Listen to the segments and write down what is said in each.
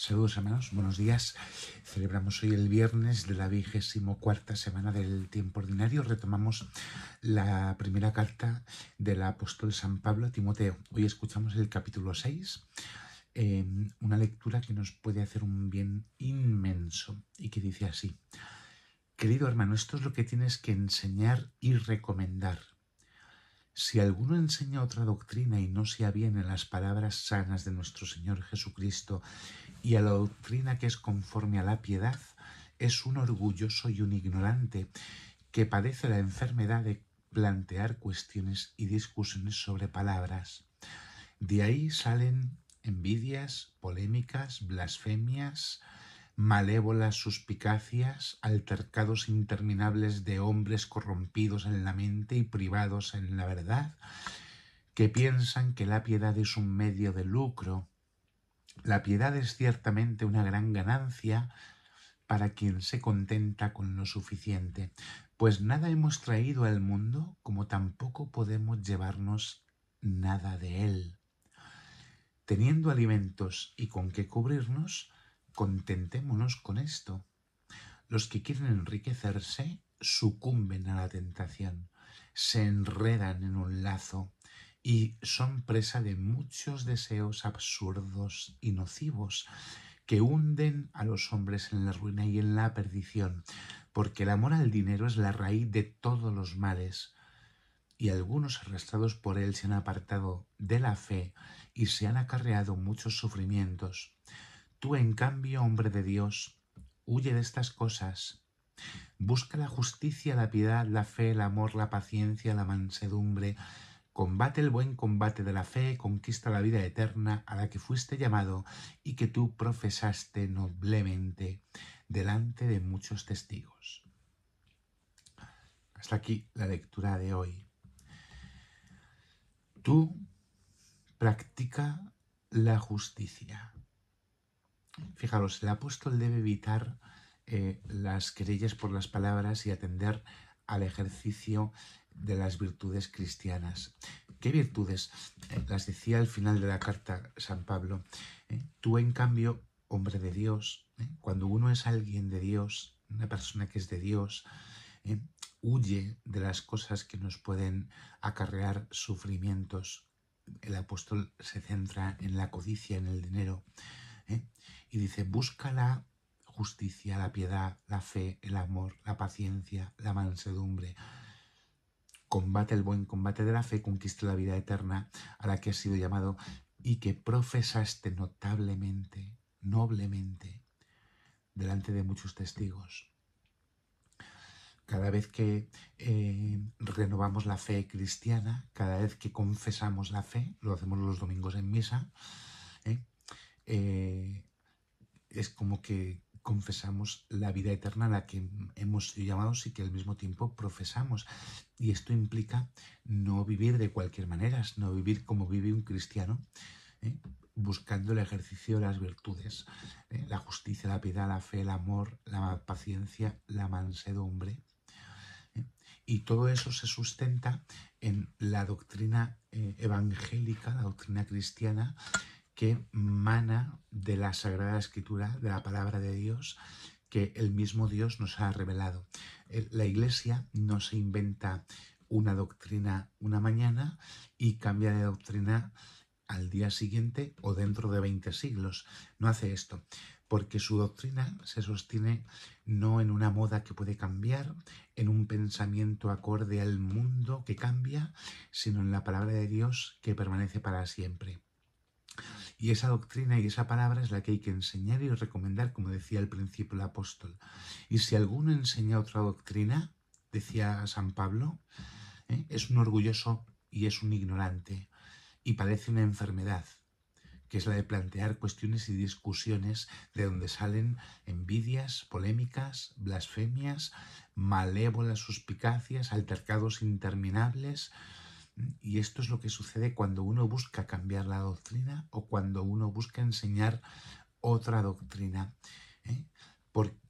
Saludos hermanos, buenos días. Celebramos hoy el viernes de la vigésimo cuarta semana del tiempo ordinario. Retomamos la primera carta del apóstol San Pablo a Timoteo. Hoy escuchamos el capítulo 6, em, una lectura que nos puede hacer un bien inmenso y que dice así. Querido hermano, esto es lo que tienes que enseñar y recomendar. Si alguno enseña otra doctrina y no se aviene a las palabras sanas de nuestro Señor Jesucristo y a la doctrina que es conforme a la piedad, es un orgulloso y un ignorante que padece la enfermedad de plantear cuestiones y discusiones sobre palabras. De ahí salen envidias, polémicas, blasfemias, malévolas suspicacias, altercados interminables de hombres corrompidos en la mente y privados en la verdad, que piensan que la piedad es un medio de lucro. La piedad es ciertamente una gran ganancia para quien se contenta con lo suficiente, pues nada hemos traído al mundo como tampoco podemos llevarnos nada de él. Teniendo alimentos y con qué cubrirnos, Contentémonos con esto. Los que quieren enriquecerse sucumben a la tentación, se enredan en un lazo y son presa de muchos deseos absurdos y nocivos que hunden a los hombres en la ruina y en la perdición, porque el amor al dinero es la raíz de todos los males, y algunos arrastrados por él se han apartado de la fe y se han acarreado muchos sufrimientos. Tú, en cambio, hombre de Dios, huye de estas cosas. Busca la justicia, la piedad, la fe, el amor, la paciencia, la mansedumbre. Combate el buen combate de la fe, conquista la vida eterna a la que fuiste llamado y que tú profesaste noblemente delante de muchos testigos. Hasta aquí la lectura de hoy. Tú practica la justicia. Fijaros, el apóstol debe evitar eh, las querellas por las palabras y atender al ejercicio de las virtudes cristianas. ¿Qué virtudes? Eh, las decía al final de la carta San Pablo. ¿eh? Tú, en cambio, hombre de Dios, cuando uno es alguien de Dios, una persona que es de Dios, huye de las cosas que nos pueden acarrear sufrimientos. El apóstol se centra en la codicia, en el dinero. ¿eh? Y dice, busca la justicia, la piedad, la fe, el amor, la paciencia, la mansedumbre. Combate el buen combate de la fe, conquista la vida eterna a la que has sido llamado y que profesaste notablemente, noblemente, delante de muchos testigos. Cada vez que eh, renovamos la fe cristiana, cada vez que confesamos la fe, lo hacemos los domingos en misa, eh, es como que confesamos la vida eterna a la que hemos sido llamados y que al mismo tiempo profesamos. Y esto implica no vivir de cualquier manera, no vivir como vive un cristiano, ¿eh? buscando el ejercicio de las virtudes, ¿eh? la justicia, la piedad, la fe, el amor, la paciencia, la mansedumbre. Y todo eso se sustenta en la doctrina evangélica, la doctrina cristiana, que mana de la Sagrada Escritura, de la palabra de Dios, que el mismo Dios nos ha revelado. Eh, la Iglesia no se inventa una doctrina una mañana y cambia de doctrina al día siguiente o dentro de 20 siglos. No hace esto, porque su doctrina se sostiene no en una moda que puede cambiar, en un pensamiento acorde al mundo que cambia, sino en la palabra de Dios que permanece para siempre. Y esa doctrina y esa palabra es la que hay que enseñar y recomendar, como decía al principio el apóstol. Y si alguno enseña otra doctrina, decía San Pablo, ¿eh? es un orgulloso y es un ignorante y padece una enfermedad que es la de plantear cuestiones y discusiones de donde salen envidias, polémicas, blasfemias, malévolas suspicacias, altercados interminables, y esto es lo que sucede cuando uno busca cambiar la doctrina o cuando uno busca enseñar otra doctrina. ¿eh?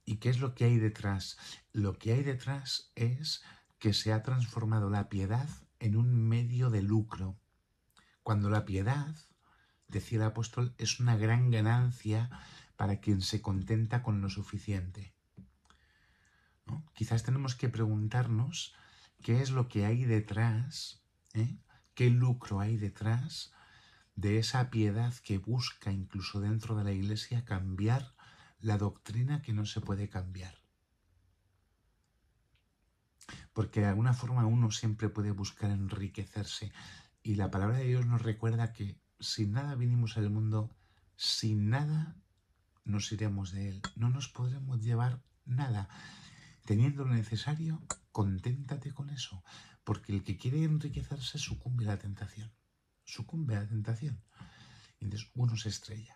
¿Y qué es lo que hay detrás? Lo que hay detrás es que se ha transformado la piedad en un medio de lucro. Cuando la piedad, decía el apóstol, es una gran ganancia para quien se contenta con lo suficiente. Quizás tenemos que preguntarnos qué es lo que hay detrás ¿eh? ¿Qué lucro hay detrás de esa piedad que busca incluso dentro de la Iglesia cambiar la doctrina que no se puede cambiar? Porque de alguna forma uno siempre puede buscar enriquecerse y la palabra de Dios nos recuerda que sin nada vinimos al mundo, sin nada nos iremos de él, no nos podremos llevar nada. Teniendo lo necesario, conténtate con eso, porque el que quiere enriquecerse sucumbe a la tentación. Sucumbe a la tentación. entonces uno se estrella.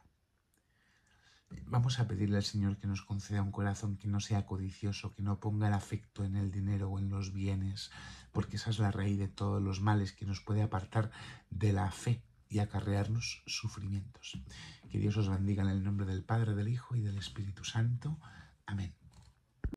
Vamos a pedirle al Señor que nos conceda un corazón que no sea codicioso, que no ponga el afecto en el dinero o en los bienes, porque esa es la raíz de todos los males que nos puede apartar de la fe y acarrearnos sufrimientos. Que Dios os bendiga en el nombre del Padre, del Hijo y del Espíritu Santo. Amén.